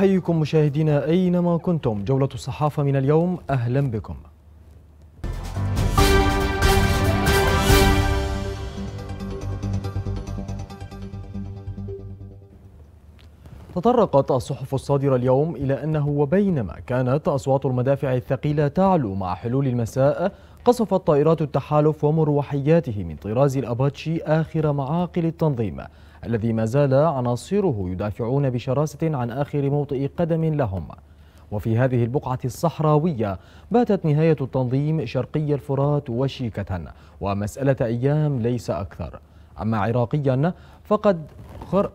أحييكم مشاهدينا أينما كنتم جولة الصحافة من اليوم أهلا بكم تطرقت الصحف الصادرة اليوم إلى أنه وبينما كانت أصوات المدافع الثقيلة تعلو مع حلول المساء قصفت طائرات التحالف ومروحياته من طراز الأباتشي آخر معاقل التنظيم الذي ما زال عناصره يدافعون بشراسة عن آخر موطئ قدم لهم وفي هذه البقعة الصحراوية باتت نهاية التنظيم شرقي الفرات وشيكة ومسألة أيام ليس أكثر أما عراقيا فقد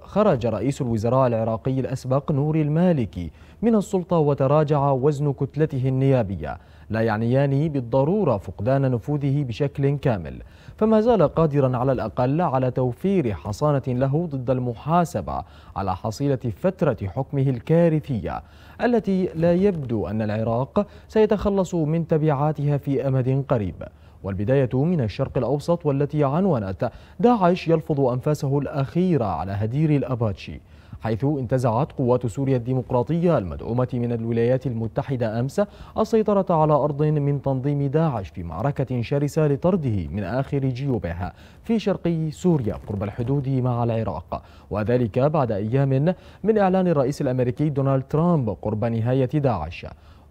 خرج رئيس الوزراء العراقي الأسبق نوري المالكي من السلطة وتراجع وزن كتلته النيابية لا يعنيان بالضرورة فقدان نفوذه بشكل كامل فما زال قادرا على الأقل على توفير حصانة له ضد المحاسبة على حصيلة فترة حكمه الكارثية التي لا يبدو أن العراق سيتخلص من تبعاتها في أمد قريب والبداية من الشرق الأوسط والتي عنونت داعش يلفظ أنفاسه الأخيرة على هدير الأباتشي حيث انتزعت قوات سوريا الديمقراطية المدعومة من الولايات المتحدة أمس السيطرة على أرض من تنظيم داعش في معركة شرسة لطرده من آخر جيوبها في شرقي سوريا قرب الحدود مع العراق وذلك بعد أيام من إعلان الرئيس الأمريكي دونالد ترامب قرب نهاية داعش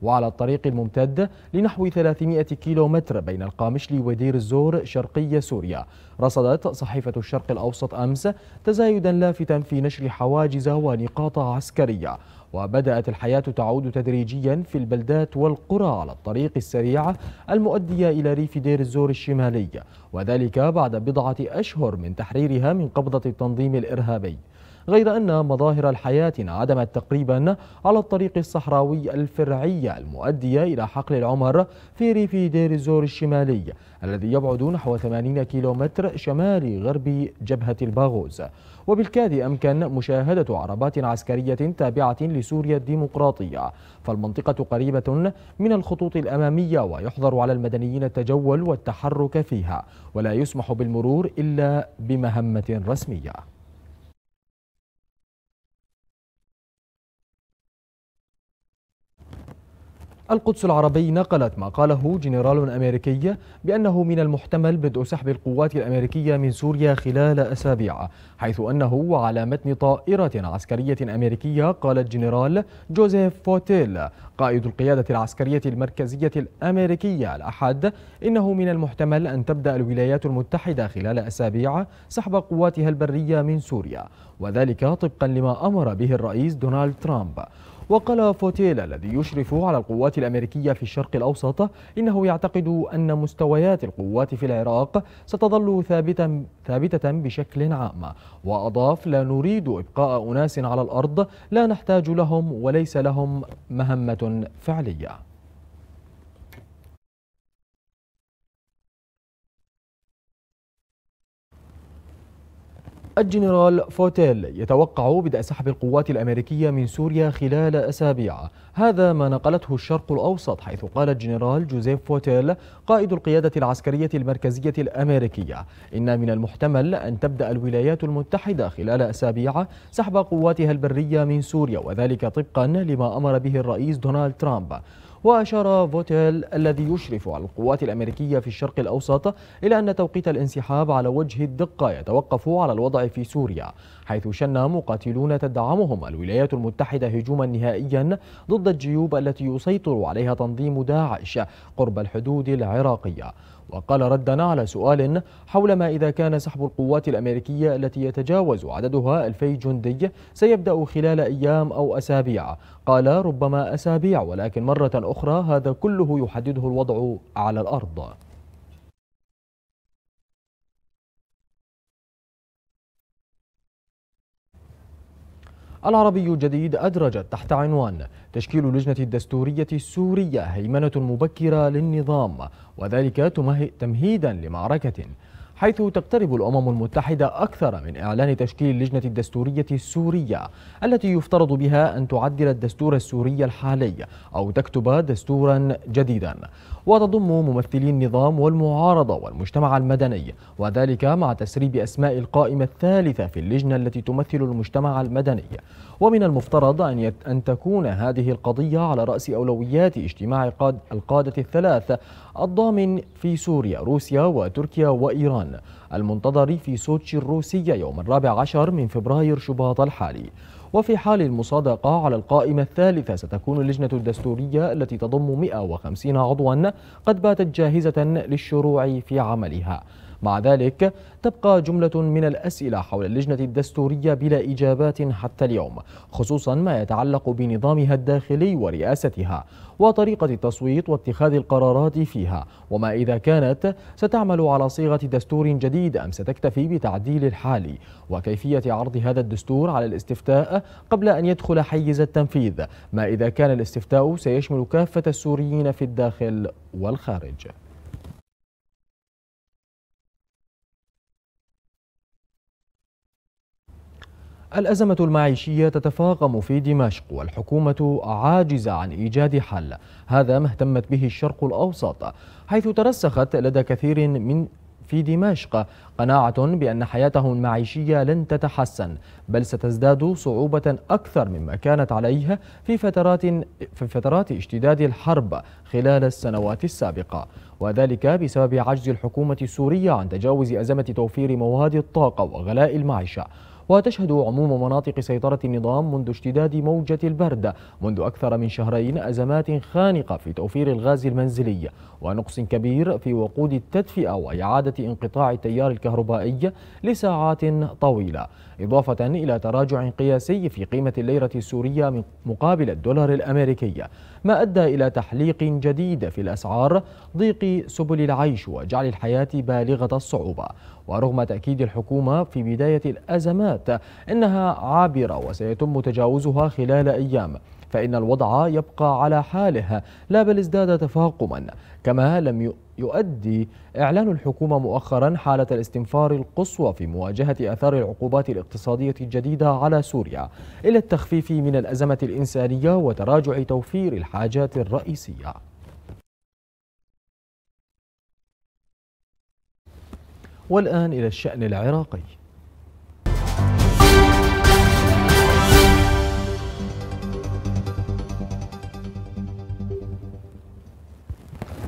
وعلى الطريق الممتد لنحو 300 كيلومتر بين القامشلي ودير الزور شرقي سوريا رصدت صحيفة الشرق الأوسط أمس تزايدا لافتا في نشر حواجز ونقاط عسكرية وبدأت الحياة تعود تدريجيا في البلدات والقرى على الطريق السريع المؤدية إلى ريف دير الزور الشمالي وذلك بعد بضعة أشهر من تحريرها من قبضة التنظيم الإرهابي غير أن مظاهر الحياة انعدمت تقريبا على الطريق الصحراوي الفرعي المؤدية إلى حقل العمر في ريف دير الزور الشمالي الذي يبعد نحو 80 كيلومتر شمال غرب جبهة الباغوز وبالكاد أمكن مشاهدة عربات عسكرية تابعة لسوريا الديمقراطية فالمنطقة قريبة من الخطوط الأمامية ويحظر على المدنيين التجول والتحرك فيها ولا يسمح بالمرور إلا بمهمة رسمية القدس العربي نقلت ما قاله جنرال أمريكي بأنه من المحتمل بدء سحب القوات الأمريكية من سوريا خلال أسابيع حيث أنه على متن طائرة عسكرية أمريكية قال الجنرال جوزيف فوتيل قائد القيادة العسكرية المركزية الأمريكية الأحد إنه من المحتمل أن تبدأ الولايات المتحدة خلال أسابيع سحب قواتها البرية من سوريا وذلك طبقا لما أمر به الرئيس دونالد ترامب وقال فوتيل الذي يشرف على القوات الأمريكية في الشرق الأوسط إنه يعتقد أن مستويات القوات في العراق ستظل ثابتة, ثابتة بشكل عام وأضاف لا نريد إبقاء أناس على الأرض لا نحتاج لهم وليس لهم مهمة فعلية الجنرال فوتيل يتوقع بدء سحب القوات الأمريكية من سوريا خلال أسابيع هذا ما نقلته الشرق الأوسط حيث قال الجنرال جوزيف فوتيل قائد القيادة العسكرية المركزية الأمريكية إن من المحتمل أن تبدأ الولايات المتحدة خلال أسابيع سحب قواتها البرية من سوريا وذلك طبقا لما أمر به الرئيس دونالد ترامب وأشار فوتيل الذي يشرف على القوات الأمريكية في الشرق الأوسط إلى أن توقيت الانسحاب على وجه الدقة يتوقف على الوضع في سوريا حيث شن مقاتلون تدعمهم الولايات المتحدة هجوما نهائيا ضد الجيوب التي يسيطر عليها تنظيم داعش قرب الحدود العراقية وقال ردا على سؤال حول ما إذا كان سحب القوات الأمريكية التي يتجاوز عددها 2000 جندي سيبدأ خلال أيام أو أسابيع قال ربما أسابيع ولكن مرة أخرى أخرى هذا كله يحدده الوضع على الأرض العربي الجديد أدرجت تحت عنوان تشكيل لجنة الدستورية السورية هيمنة مبكرة للنظام وذلك تمهيدا لمعركة حيث تقترب الأمم المتحدة أكثر من إعلان تشكيل اللجنة الدستورية السورية التي يفترض بها أن تعدل الدستور السوري الحالي أو تكتب دستورا جديدا وتضم ممثلي النظام والمعارضة والمجتمع المدني وذلك مع تسريب أسماء القائمة الثالثة في اللجنة التي تمثل المجتمع المدني ومن المفترض أن, يت... أن تكون هذه القضية على رأس أولويات اجتماع قاد... القادة الثلاث الضامن في سوريا روسيا وتركيا وإيران المنتظر في سوتشي الروسية يوم الرابع عشر من فبراير شباط الحالي وفي حال المصادقة على القائمة الثالثة ستكون اللجنة الدستورية التي تضم 150 عضوا قد باتت جاهزة للشروع في عملها مع ذلك تبقى جملة من الأسئلة حول اللجنة الدستورية بلا إجابات حتى اليوم خصوصا ما يتعلق بنظامها الداخلي ورئاستها وطريقة التصويت واتخاذ القرارات فيها وما إذا كانت ستعمل على صيغة دستور جديد أم ستكتفي بتعديل الحالي وكيفية عرض هذا الدستور على الاستفتاء قبل أن يدخل حيز التنفيذ ما إذا كان الاستفتاء سيشمل كافة السوريين في الداخل والخارج الأزمة المعيشية تتفاقم في دمشق والحكومة عاجزة عن إيجاد حل هذا ما اهتمت به الشرق الأوسط حيث ترسخت لدى كثير من في دمشق قناعة بأن حياتهم المعيشية لن تتحسن بل ستزداد صعوبة أكثر مما كانت عليها في فترات في فترات اشتداد الحرب خلال السنوات السابقة وذلك بسبب عجز الحكومة السورية عن تجاوز أزمة توفير مواد الطاقة وغلاء المعيشة وتشهد عموم مناطق سيطرة النظام منذ اشتداد موجة البرد منذ أكثر من شهرين أزمات خانقة في توفير الغاز المنزلي ونقص كبير في وقود التدفئة وإعادة انقطاع التيار الكهربائي لساعات طويلة إضافة إلى تراجع قياسي في قيمة الليرة السورية مقابل الدولار الأمريكي ما أدى إلى تحليق جديد في الأسعار ضيق سبل العيش وجعل الحياة بالغة الصعوبة ورغم تأكيد الحكومة في بداية الأزمات أنها عابرة وسيتم تجاوزها خلال أيام فإن الوضع يبقى على حاله لا بل ازداد تفاقما كما لم يؤدي إعلان الحكومة مؤخرا حالة الاستنفار القصوى في مواجهة أثار العقوبات الاقتصادية الجديدة على سوريا إلى التخفيف من الأزمة الإنسانية وتراجع توفير الحاجات الرئيسية والآن إلى الشأن العراقي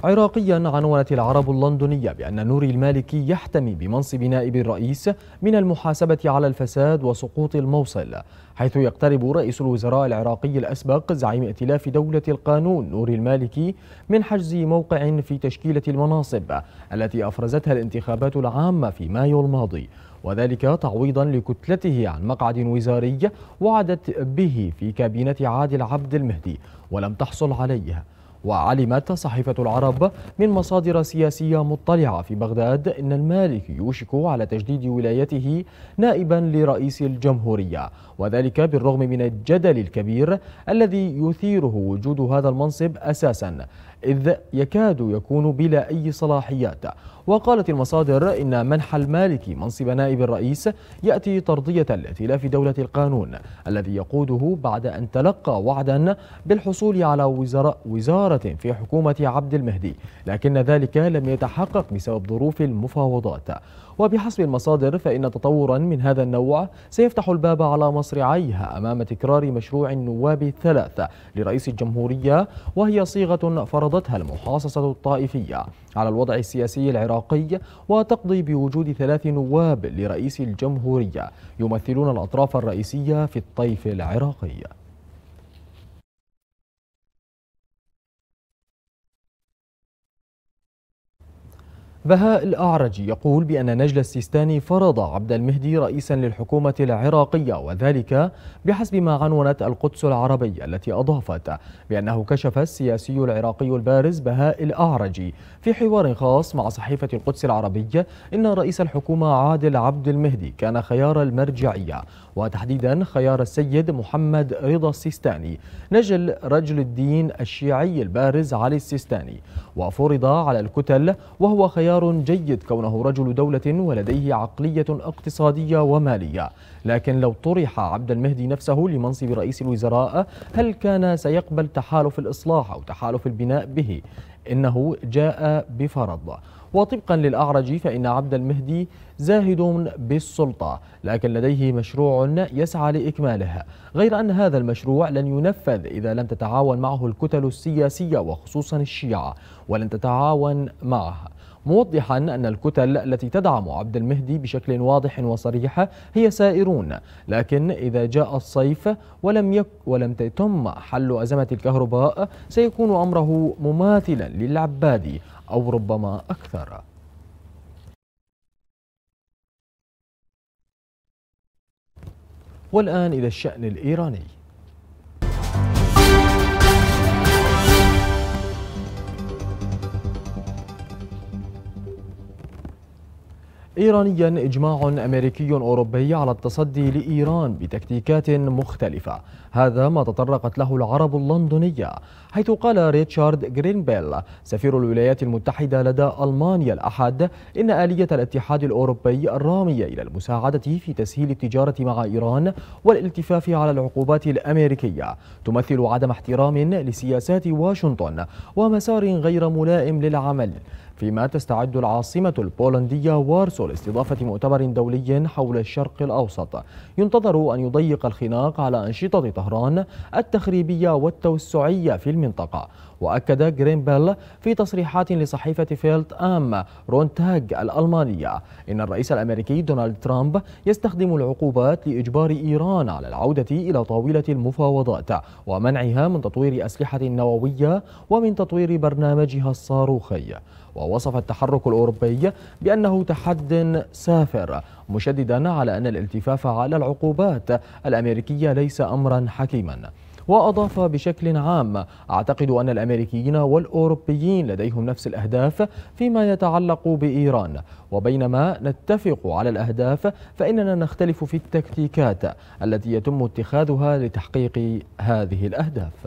عراقيا عنونت العرب اللندنية بأن نوري المالكي يحتمي بمنصب نائب الرئيس من المحاسبة على الفساد وسقوط الموصل حيث يقترب رئيس الوزراء العراقي الأسبق زعيم ائتلاف دولة القانون نوري المالكي من حجز موقع في تشكيلة المناصب التي أفرزتها الانتخابات العامة في مايو الماضي وذلك تعويضا لكتلته عن مقعد وزاري وعدت به في كابينة عادل عبد المهدي ولم تحصل عليه وعلمت صحيفة العرب من مصادر سياسية مطلعة في بغداد أن المالك يوشك على تجديد ولايته نائبا لرئيس الجمهورية وذلك بالرغم من الجدل الكبير الذي يثيره وجود هذا المنصب أساسا إذ يكاد يكون بلا أي صلاحيات وقالت المصادر إن منح المالكي منصب نائب الرئيس يأتي ترضية لائتلاف دولة القانون الذي يقوده بعد أن تلقى وعدا بالحصول على وزارة, وزارة في حكومة عبد المهدي لكن ذلك لم يتحقق بسبب ظروف المفاوضات وبحسب المصادر فإن تطورا من هذا النوع سيفتح الباب على مصرعيها أمام تكرار مشروع النواب الثلاثة لرئيس الجمهورية وهي صيغة فرضتها المحاصصة الطائفية على الوضع السياسي العراقي وتقضي بوجود ثلاث نواب لرئيس الجمهورية يمثلون الأطراف الرئيسية في الطيف العراقي بهاء الأعرجي يقول بأن نجل السيستاني فرض عبد المهدي رئيسا للحكومة العراقية وذلك بحسب ما عنونت القدس العربية التي أضافت بأنه كشف السياسي العراقي البارز بهاء الأعرجي في حوار خاص مع صحيفة القدس العربية إن رئيس الحكومة عادل عبد المهدي كان خيار المرجعية وتحديدا خيار السيد محمد رضا السيستاني نجل رجل الدين الشيعي البارز علي السيستاني وفرض على الكتل وهو خيار خيار جيد كونه رجل دولة ولديه عقلية اقتصادية ومالية لكن لو طرح عبد المهدي نفسه لمنصب رئيس الوزراء هل كان سيقبل تحالف الإصلاح أو تحالف البناء به؟ إنه جاء بفرض وطبقا للأعرج فإن عبد المهدي زاهد بالسلطة لكن لديه مشروع يسعى لإكماله غير أن هذا المشروع لن ينفذ إذا لم تتعاون معه الكتل السياسية وخصوصا الشيعة ولن تتعاون معه موضحا أن الكتل التي تدعم عبد المهدي بشكل واضح وصريح هي سائرون لكن إذا جاء الصيف ولم, يك ولم تتم حل أزمة الكهرباء سيكون أمره مماثلا للعبادي أو ربما أكثر والآن إلى الشأن الإيراني إيرانيا إجماع أمريكي أوروبي على التصدي لإيران بتكتيكات مختلفة هذا ما تطرقت له العرب اللندنية حيث قال ريتشارد جرينبيل سفير الولايات المتحدة لدى ألمانيا الأحد إن آلية الاتحاد الأوروبي الرامية إلى المساعدة في تسهيل التجارة مع إيران والالتفاف على العقوبات الأمريكية تمثل عدم احترام لسياسات واشنطن ومسار غير ملائم للعمل فيما تستعد العاصمة البولندية وارسو لاستضافة مؤتمر دولي حول الشرق الأوسط ينتظر أن يضيق الخناق على أنشطة طهران التخريبية والتوسعية في المنطقة وأكد جرينبل في تصريحات لصحيفة فيلت أم رونتاج الألمانية إن الرئيس الأمريكي دونالد ترامب يستخدم العقوبات لإجبار إيران على العودة إلى طاولة المفاوضات ومنعها من تطوير أسلحة نووية ومن تطوير برنامجها الصاروخي ووصف التحرك الأوروبي بأنه تحد سافر مشددا على أن الالتفاف على العقوبات الأمريكية ليس أمرا حكيما وأضاف بشكل عام أعتقد أن الأمريكيين والأوروبيين لديهم نفس الأهداف فيما يتعلق بإيران وبينما نتفق على الأهداف فإننا نختلف في التكتيكات التي يتم اتخاذها لتحقيق هذه الأهداف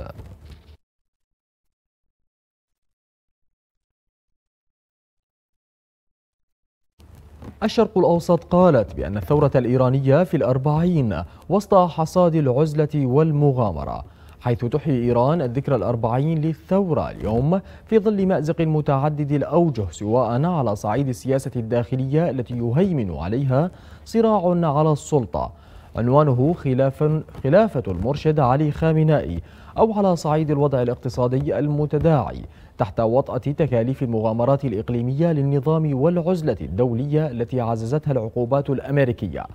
الشرق الأوسط قالت بأن الثورة الإيرانية في الأربعين وسط حصاد العزلة والمغامرة حيث تحيي إيران الذكرى الأربعين للثورة اليوم في ظل مأزق متعدد الأوجه سواء على صعيد السياسة الداخلية التي يهيمن عليها صراع على السلطة عنوانه خلاف خلافة المرشد علي خامنائي أو على صعيد الوضع الاقتصادي المتداعي تحت وطأة تكاليف المغامرات الإقليمية للنظام والعزلة الدولية التي عززتها العقوبات الأمريكية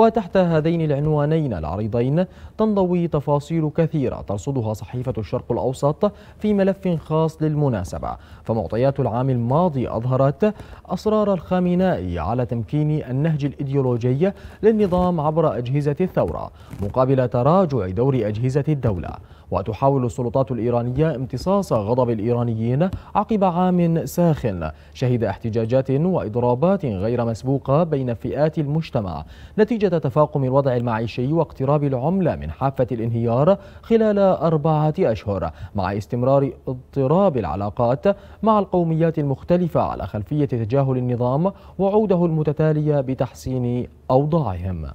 وتحت هذين العنوانين العريضين تنضوي تفاصيل كثيرة ترصدها صحيفة الشرق الأوسط في ملف خاص للمناسبة فمعطيات العام الماضي أظهرت أصرار الخامنائي على تمكين النهج الإيديولوجي للنظام عبر أجهزة الثورة مقابل تراجع دور أجهزة الدولة وتحاول السلطات الإيرانية امتصاص غضب الإيرانيين عقب عام ساخن شهد احتجاجات وإضرابات غير مسبوقة بين فئات المجتمع نتيجة نتيجة تفاقم الوضع المعيشي واقتراب العملة من حافة الانهيار خلال أربعة أشهر مع استمرار اضطراب العلاقات مع القوميات المختلفة على خلفية تجاهل النظام وعوده المتتالية بتحسين أوضاعهم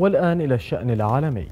والآن إلى الشأن العالمي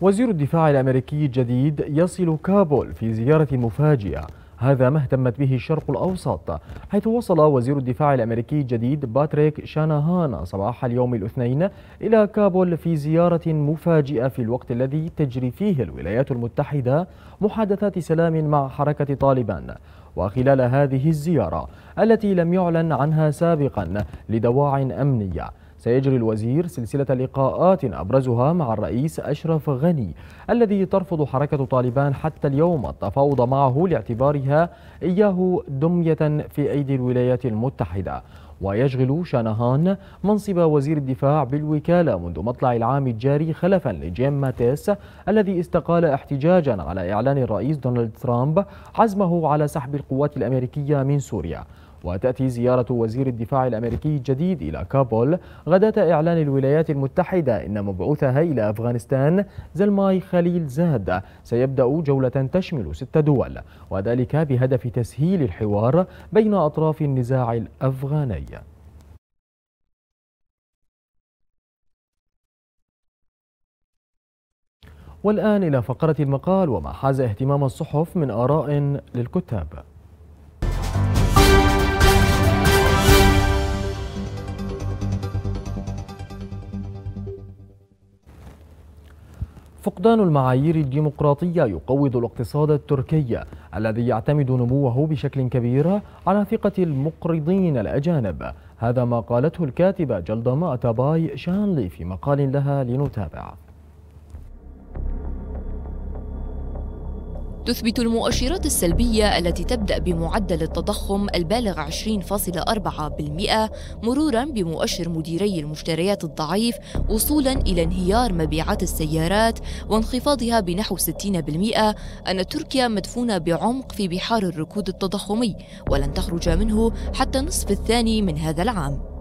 وزير الدفاع الأمريكي الجديد يصل كابول في زيارة مفاجئة هذا ما اهتمت به الشرق الأوسط حيث وصل وزير الدفاع الأمريكي الجديد باتريك شاناهان صباح اليوم الاثنين إلى كابول في زيارة مفاجئة في الوقت الذي تجري فيه الولايات المتحدة محادثات سلام مع حركة طالبان وخلال هذه الزيارة التي لم يعلن عنها سابقا لدواع أمنية سيجري الوزير سلسلة لقاءات أبرزها مع الرئيس أشرف غني الذي ترفض حركة طالبان حتى اليوم التفاوض معه لاعتبارها إياه دمية في أيدي الولايات المتحدة ويشغل شانهان منصب وزير الدفاع بالوكالة منذ مطلع العام الجاري خلفا لجيم ماتيس الذي استقال احتجاجا على إعلان الرئيس دونالد ترامب عزمه على سحب القوات الأمريكية من سوريا وتأتي زيارة وزير الدفاع الأمريكي الجديد إلى كابول غداة إعلان الولايات المتحدة إن مبعوثها إلى أفغانستان زلماي خليل زاد سيبدأ جولة تشمل ست دول وذلك بهدف تسهيل الحوار بين أطراف النزاع الأفغاني والآن إلى فقرة المقال وما حاز اهتمام الصحف من آراء للكتاب فقدان المعايير الديمقراطية يقوض الاقتصاد التركي الذي يعتمد نموه بشكل كبير على ثقة المقرضين الأجانب هذا ما قالته الكاتبة جلدما أتاباي شانلي في مقال لها لنتابع تثبت المؤشرات السلبية التي تبدأ بمعدل التضخم البالغ 20.4% مرورا بمؤشر مديري المشتريات الضعيف وصولا إلى انهيار مبيعات السيارات وانخفاضها بنحو 60% أن تركيا مدفونة بعمق في بحار الركود التضخمي ولن تخرج منه حتى نصف الثاني من هذا العام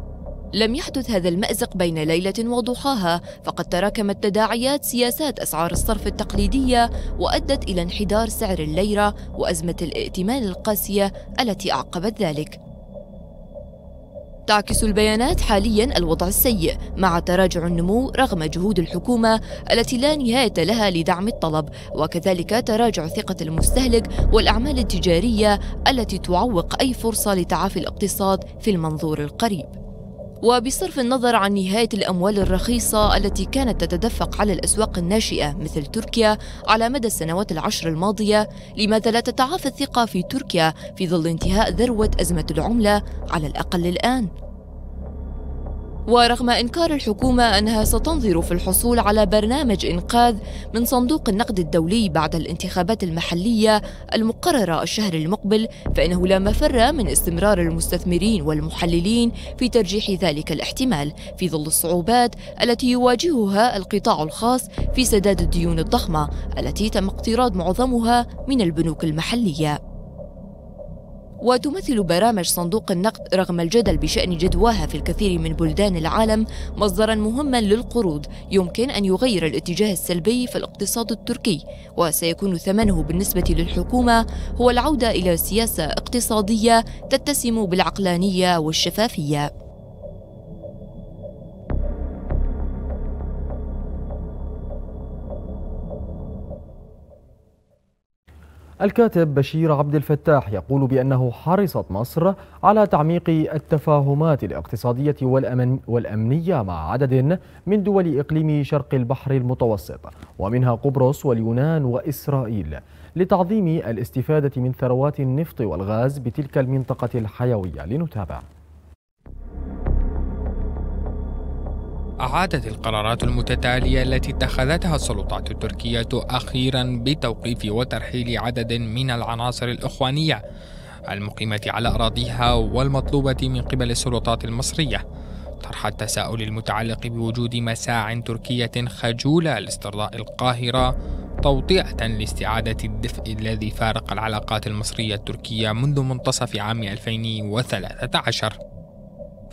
لم يحدث هذا المأزق بين ليلة وضحاها فقد تراكمت تداعيات سياسات أسعار الصرف التقليدية وأدت إلى انحدار سعر الليرة وأزمة الائتمان القاسية التي أعقبت ذلك تعكس البيانات حاليا الوضع السيء مع تراجع النمو رغم جهود الحكومه التي لا نهايه لها لدعم الطلب وكذلك تراجع ثقه المستهلك والاعمال التجاريه التي تعوق اي فرصه لتعافي الاقتصاد في المنظور القريب وبصرف النظر عن نهاية الأموال الرخيصة التي كانت تتدفق على الأسواق الناشئة مثل تركيا على مدى السنوات العشر الماضية لماذا لا تتعافى الثقة في تركيا في ظل انتهاء ذروة أزمة العملة على الأقل الآن؟ ورغم إنكار الحكومة أنها ستنظر في الحصول على برنامج إنقاذ من صندوق النقد الدولي بعد الانتخابات المحلية المقررة الشهر المقبل فإنه لا مفر من استمرار المستثمرين والمحللين في ترجيح ذلك الاحتمال في ظل الصعوبات التي يواجهها القطاع الخاص في سداد الديون الضخمة التي تم اقتراض معظمها من البنوك المحلية وتمثل برامج صندوق النقد رغم الجدل بشأن جدواها في الكثير من بلدان العالم مصدرا مهما للقروض يمكن أن يغير الاتجاه السلبي في الاقتصاد التركي وسيكون ثمنه بالنسبة للحكومة هو العودة إلى سياسة اقتصادية تتسم بالعقلانية والشفافية الكاتب بشير عبد الفتاح يقول بأنه حرصت مصر على تعميق التفاهمات الاقتصادية والأمن والأمنية مع عدد من دول إقليم شرق البحر المتوسط ومنها قبرص واليونان وإسرائيل لتعظيم الاستفادة من ثروات النفط والغاز بتلك المنطقة الحيوية لنتابع أعادت القرارات المتتالية التي اتخذتها السلطات التركية أخيرا بتوقيف وترحيل عدد من العناصر الإخوانية المقيمة على أراضيها والمطلوبة من قبل السلطات المصرية طرح التساؤل المتعلق بوجود مساع تركية خجولة لاسترضاء القاهرة توطئة لاستعادة الدفء الذي فارق العلاقات المصرية التركية منذ منتصف عام 2013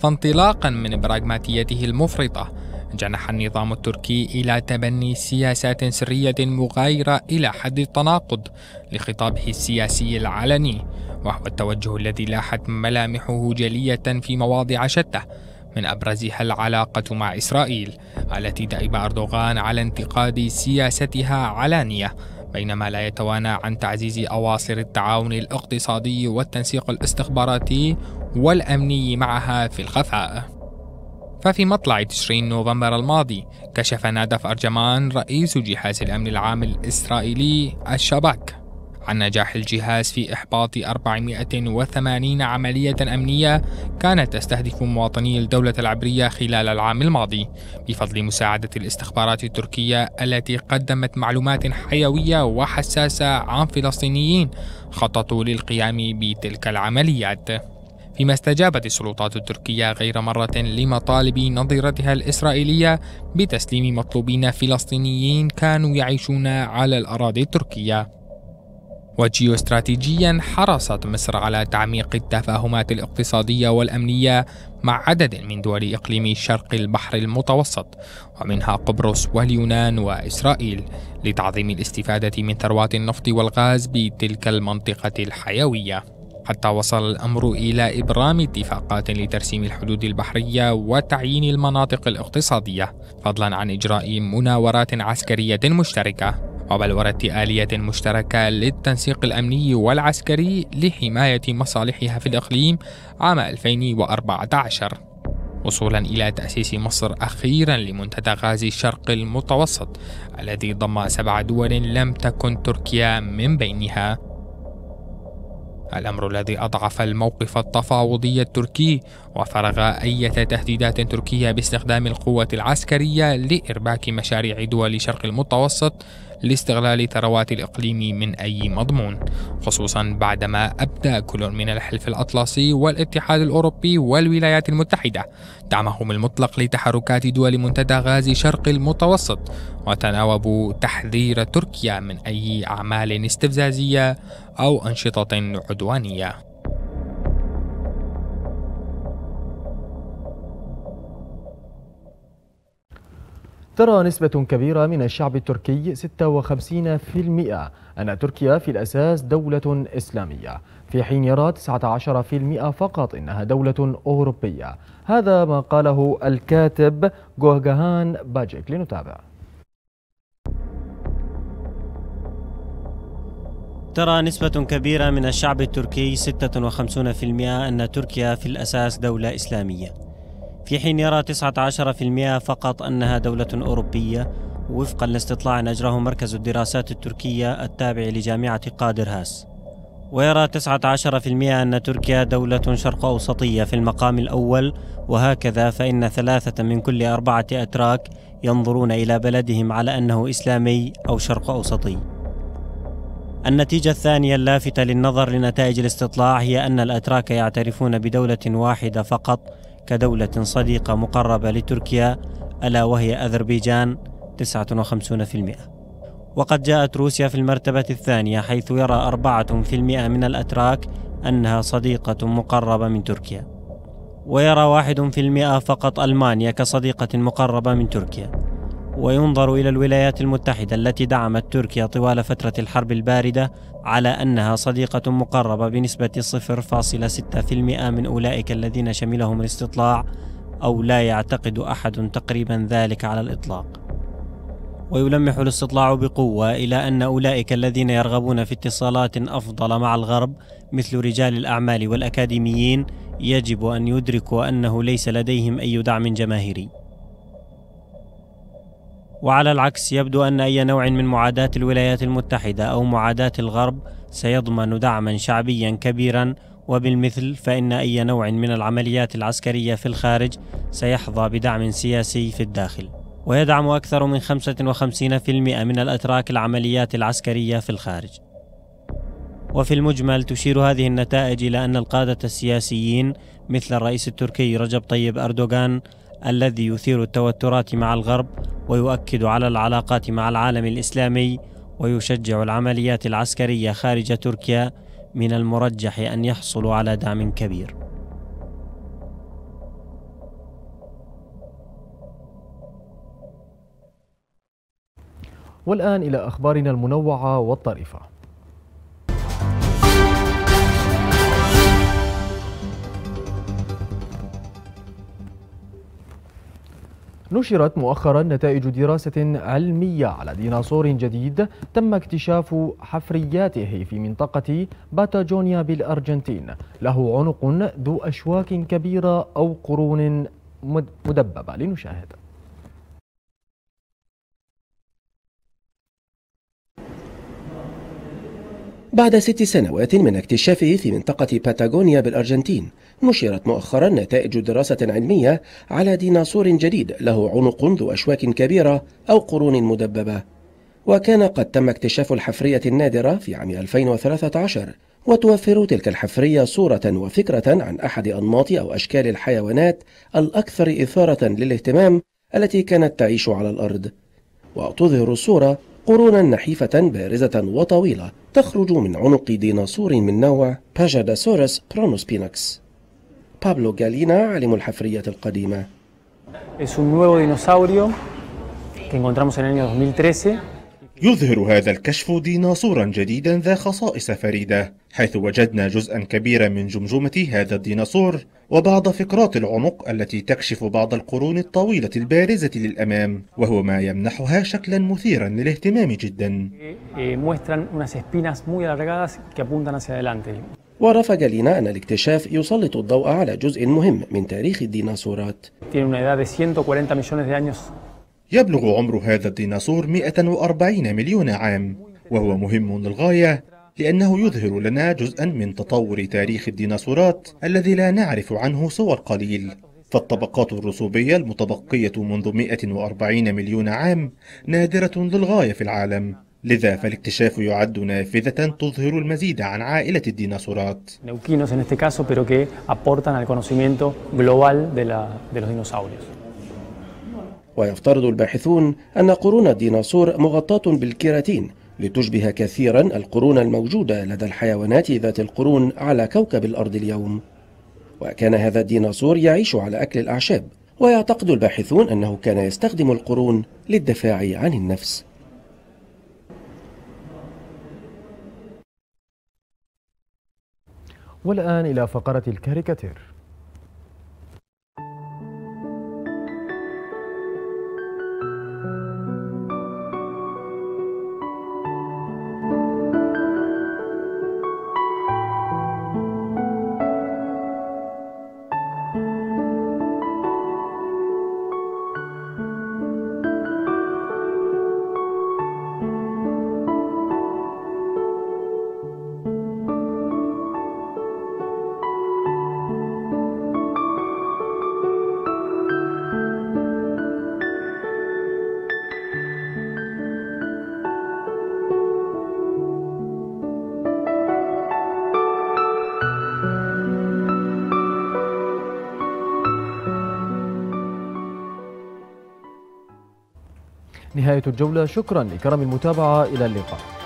فانطلاقا من براغماتيته المفرطة جنح النظام التركي إلى تبني سياسات سرية مغايرة إلى حد التناقض لخطابه السياسي العلني وهو التوجه الذي لاحت ملامحه جلية في مواضع شتى من أبرزها العلاقة مع إسرائيل التي دأب أردوغان على انتقاد سياستها علانية بينما لا يتوانى عن تعزيز أواصر التعاون الاقتصادي والتنسيق الاستخباراتي والأمني معها في الخفاء ففي مطلع تشرين نوفمبر الماضي كشف نادف أرجمان رئيس جهاز الأمن العام الإسرائيلي الشباك عن نجاح الجهاز في إحباط 480 عملية أمنية كانت تستهدف مواطني الدولة العبرية خلال العام الماضي بفضل مساعدة الاستخبارات التركية التي قدمت معلومات حيوية وحساسة عن فلسطينيين خططوا للقيام بتلك العمليات فيما استجابت السلطات التركية غير مرة لمطالب نظيرتها الإسرائيلية بتسليم مطلوبين فلسطينيين كانوا يعيشون على الأراضي التركية وجيوستراتيجيا حرصت مصر على تعميق التفاهمات الاقتصادية والأمنية مع عدد من دول إقليم شرق البحر المتوسط ومنها قبرص واليونان وإسرائيل لتعظيم الاستفادة من ثروات النفط والغاز بتلك المنطقة الحيوية حتى وصل الأمر إلى إبرام اتفاقات لترسيم الحدود البحرية وتعيين المناطق الاقتصادية فضلا عن إجراء مناورات عسكرية مشتركة وبلورة آلية مشتركة للتنسيق الأمني والعسكري لحماية مصالحها في الإقليم عام 2014 وصولا إلى تأسيس مصر أخيرا لمنتدى غازي الشرق المتوسط الذي ضم سبع دول لم تكن تركيا من بينها الأمر الذي أضعف الموقف التفاوضي التركي وفرغ أي تهديدات تركية باستخدام القوة العسكرية لإرباك مشاريع دول شرق المتوسط لاستغلال ثروات الإقليم من أي مضمون خصوصا بعدما أبدى كل من الحلف الأطلسي والاتحاد الأوروبي والولايات المتحدة دعمهم المطلق لتحركات دول منتدى غاز شرق المتوسط وتناوبوا تحذير تركيا من أي أعمال استفزازية أو أنشطة عدوانية ترى نسبة كبيرة من الشعب التركي 56% أن تركيا في الأساس دولة إسلامية في حين يرى 19% فقط إنها دولة أوروبية هذا ما قاله الكاتب جوهجهان باجيك لنتابع ترى نسبة كبيرة من الشعب التركي 56% أن تركيا في الأساس دولة إسلامية في حين يرى 19% فقط أنها دولة أوروبية وفقا لاستطلاع أجراه مركز الدراسات التركية التابع لجامعة قادر هاس ويرى 19% أن تركيا دولة شرق أوسطية في المقام الأول وهكذا فإن ثلاثة من كل أربعة أتراك ينظرون إلى بلدهم على أنه إسلامي أو شرق أوسطي النتيجة الثانية اللافتة للنظر لنتائج الاستطلاع هي أن الأتراك يعترفون بدولة واحدة فقط كدولة صديقة مقربة لتركيا ألا وهي أذربيجان 59% وقد جاءت روسيا في المرتبة الثانية حيث يرى 4% من الأتراك أنها صديقة مقربة من تركيا ويرى 1% فقط ألمانيا كصديقة مقربة من تركيا وينظر الى الولايات المتحده التي دعمت تركيا طوال فتره الحرب البارده على انها صديقه مقربه بنسبه 0.6% من اولئك الذين شملهم الاستطلاع او لا يعتقد احد تقريبا ذلك على الاطلاق. ويلمح الاستطلاع بقوه الى ان اولئك الذين يرغبون في اتصالات افضل مع الغرب مثل رجال الاعمال والاكاديميين يجب ان يدركوا انه ليس لديهم اي دعم جماهيري. وعلى العكس يبدو أن أي نوع من معاداة الولايات المتحدة أو معاداة الغرب سيضمن دعما شعبيا كبيرا وبالمثل فإن أي نوع من العمليات العسكرية في الخارج سيحظى بدعم سياسي في الداخل ويدعم أكثر من 55% من الأتراك العمليات العسكرية في الخارج وفي المجمل تشير هذه النتائج إلى أن القادة السياسيين مثل الرئيس التركي رجب طيب أردوغان الذي يثير التوترات مع الغرب ويؤكد على العلاقات مع العالم الاسلامي ويشجع العمليات العسكريه خارج تركيا من المرجح ان يحصلوا على دعم كبير والان الى اخبارنا المنوعه والطريفه نشرت مؤخرا نتائج دراسة علمية على ديناصور جديد تم اكتشاف حفرياته في منطقة باتاجونيا بالأرجنتين له عنق ذو أشواك كبيرة أو قرون مدببة لنشاهد بعد ست سنوات من اكتشافه في منطقة باتاغونيا بالأرجنتين نشرت مؤخرا نتائج دراسة علمية على ديناصور جديد له عنق ذو أشواك كبيرة أو قرون مدببة وكان قد تم اكتشاف الحفرية النادرة في عام 2013 وتوفر تلك الحفرية صورة وفكرة عن أحد أنماط أو أشكال الحيوانات الأكثر إثارة للاهتمام التي كانت تعيش على الأرض وتظهر الصورة قرونا نحيفة بارزة وطويلة تخرج من عنق ديناصور من نوع باجاداسورس برونوسبينكس بابلو جالينا عالم الحفريات القديمة يظهر هذا الكشف ديناصورا جديدا ذا خصائص فريدة حيث وجدنا جزءا كبيرا من جمجمة هذا الديناصور وبعض فقرات العنق التي تكشف بعض القرون الطويلة البارزة للأمام وهو ما يمنحها شكلا مثيرا للاهتمام جدا eh, eh, وأضاف جالينا أن الاكتشاف يسلط الضوء على جزء مهم من تاريخ الديناصورات يبلغ عمر هذا الديناصور 140 مليون عام وهو مهم للغاية لأنه يظهر لنا جزءا من تطور تاريخ الديناصورات الذي لا نعرف عنه سوى القليل فالطبقات الرسوبية المتبقية منذ 140 مليون عام نادرة للغاية في العالم لذا فالاكتشاف يعد نافذة تظهر المزيد عن عائلة الديناصورات ويفترض الباحثون أن قرون الديناصور مغطاة بالكيراتين لتشبه كثيرا القرون الموجودة لدى الحيوانات ذات القرون على كوكب الأرض اليوم وكان هذا الديناصور يعيش على أكل الأعشاب ويعتقد الباحثون أنه كان يستخدم القرون للدفاع عن النفس والآن إلى فقرة الكاريكاتير نهاية الجولة شكرا لكرم المتابعة إلى اللقاء